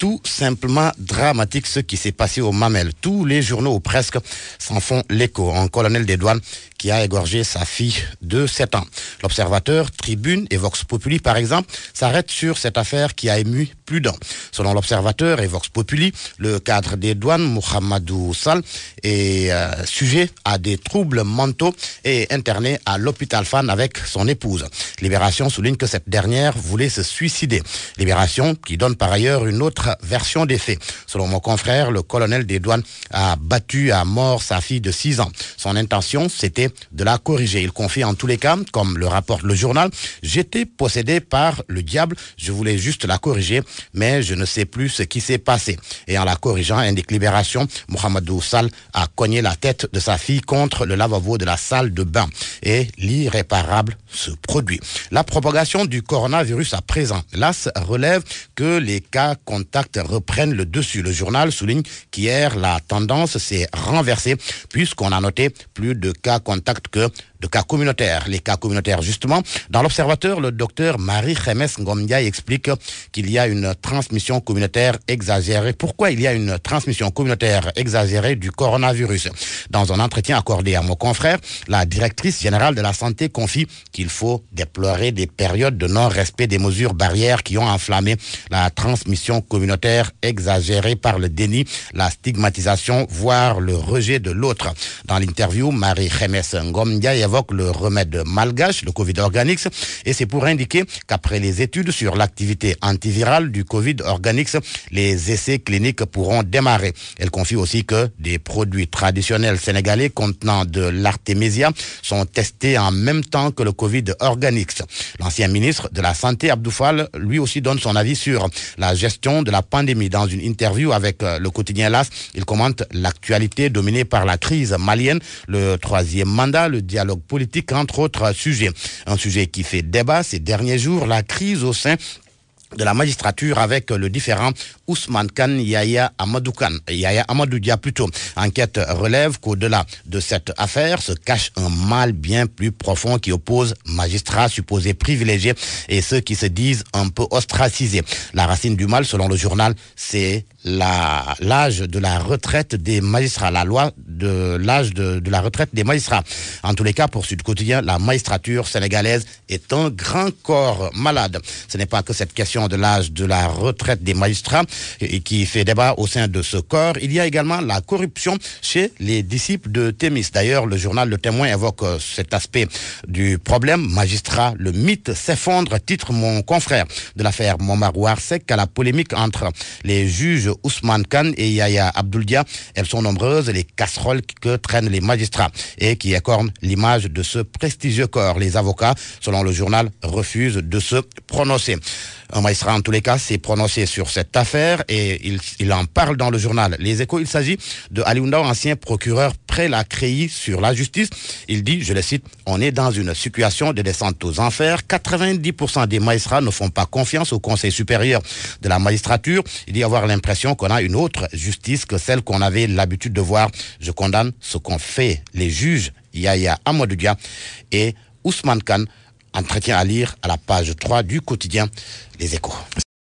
tout simplement dramatique ce qui s'est passé au Mamel. Tous les journaux ou presque s'en font l'écho. Un colonel des douanes qui a égorgé sa fille de 7 ans. L'observateur, Tribune et Vox Populi, par exemple, s'arrêtent sur cette affaire qui a ému plus d'un. Selon l'observateur et Vox Populi, le cadre des douanes, Mohamedou Sal, est euh, sujet à des troubles mentaux et interné à l'hôpital Fan avec son épouse. Libération souligne que cette dernière voulait se suicider. Libération qui donne par ailleurs une autre version des faits. Selon mon confrère, le colonel des douanes a battu à mort sa fille de 6 ans. Son intention, c'était de la corriger. Il confie en tous les cas, comme le rapporte le journal, j'étais possédé par le diable, je voulais juste la corriger, mais je ne sais plus ce qui s'est passé. Et en la corrigeant, indique Libération, Mohamed Sal a cogné la tête de sa fille contre le lavabo de la salle de bain. Et l'irréparable se produit. La propagation du coronavirus à présent. L'AS relève que les cas contacts reprennent le dessus. Le journal souligne qu'hier, la tendance s'est renversée puisqu'on a noté plus de cas contacts que de cas communautaires. Les cas communautaires, justement, dans l'Observateur, le docteur Marie Remes Ngomdia explique qu'il y a une transmission communautaire exagérée. Pourquoi il y a une transmission communautaire exagérée du coronavirus Dans un entretien accordé à mon confrère, la directrice générale de la santé confie qu'il faut déplorer des périodes de non-respect des mesures barrières qui ont enflammé la transmission communautaire exagérée par le déni, la stigmatisation, voire le rejet de l'autre. Dans l'interview, Marie Remes Ngomdia évoque le remède malgache, le Covid Organix, et c'est pour indiquer qu'après les études sur l'activité antivirale du Covid Organix, les essais cliniques pourront démarrer. Elle confie aussi que des produits traditionnels sénégalais contenant de l'artémisia sont testés en même temps que le Covid Organix. L'ancien ministre de la Santé, Abdoufal, lui aussi donne son avis sur la gestion de la pandémie. Dans une interview avec euh, le quotidien LAS, il commente l'actualité dominée par la crise malienne, le troisième mandat, le dialogue politique, entre autres sujets. Un sujet qui fait débat ces derniers jours, la crise au sein de la magistrature avec le différent Ousmane Khan Yaya Amadou Yaya Amadou Dia plutôt. Enquête relève qu'au-delà de cette affaire se cache un mal bien plus profond qui oppose magistrats supposés privilégiés et ceux qui se disent un peu ostracisés. La racine du mal, selon le journal, c'est l'âge de la retraite des magistrats. La loi de l'âge de, la retraite des magistrats. En tous les cas, pour Sud Quotidien, la magistrature sénégalaise est un grand corps malade. Ce n'est pas que cette question de l'âge de la retraite des magistrats qui fait débat au sein de ce corps. Il y a également la corruption chez les disciples de Thémis. D'ailleurs, le journal Le Témoin évoque euh, cet aspect du problème. Magistrat, le mythe s'effondre, titre mon confrère de l'affaire Momarouar C'est à la polémique entre les juges Ousmane Khan et Yaya Abdoulia. Elles sont nombreuses, les casseroles que traînent les magistrats et qui écornent l'image de ce prestigieux corps. Les avocats, selon le journal, refusent de se prononcer. Un magistrat, en tous les cas, s'est prononcé sur cette affaire et il, en parle dans le journal Les Échos. Il s'agit de Aliounda, ancien procureur près la CREI sur la justice. Il dit, je le cite, on est dans une situation de descente aux enfers. 90% des magistrats ne font pas confiance au Conseil supérieur de la magistrature. Il dit avoir l'impression qu'on a une autre justice que celle qu'on avait l'habitude de voir. Je condamne ce qu'ont fait les juges Yaya Dia et Ousmane Khan Entretien à lire à la page 3 du quotidien Les Échos.